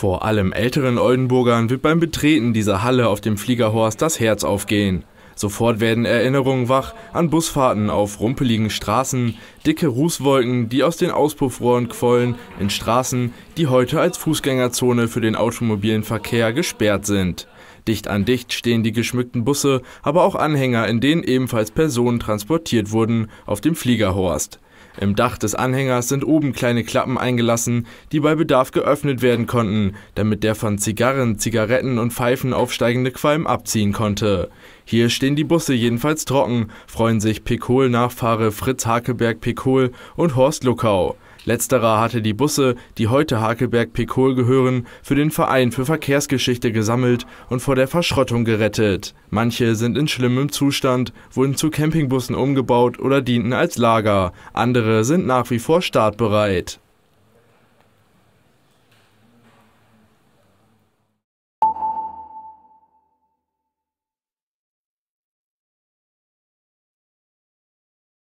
Vor allem älteren Oldenburgern wird beim Betreten dieser Halle auf dem Fliegerhorst das Herz aufgehen. Sofort werden Erinnerungen wach an Busfahrten auf rumpeligen Straßen, dicke Rußwolken, die aus den Auspuffrohren quollen, in Straßen, die heute als Fußgängerzone für den automobilen Verkehr gesperrt sind. Dicht an dicht stehen die geschmückten Busse, aber auch Anhänger, in denen ebenfalls Personen transportiert wurden, auf dem Fliegerhorst. Im Dach des Anhängers sind oben kleine Klappen eingelassen, die bei Bedarf geöffnet werden konnten, damit der von Zigarren, Zigaretten und Pfeifen aufsteigende Qualm abziehen konnte. Hier stehen die Busse jedenfalls trocken, freuen sich Pekol-Nachfahre Fritz Hakeberg-Pekol und Horst Luckau. Letzterer hatte die Busse, die heute hakeberg pekol gehören, für den Verein für Verkehrsgeschichte gesammelt und vor der Verschrottung gerettet. Manche sind in schlimmem Zustand, wurden zu Campingbussen umgebaut oder dienten als Lager. Andere sind nach wie vor startbereit.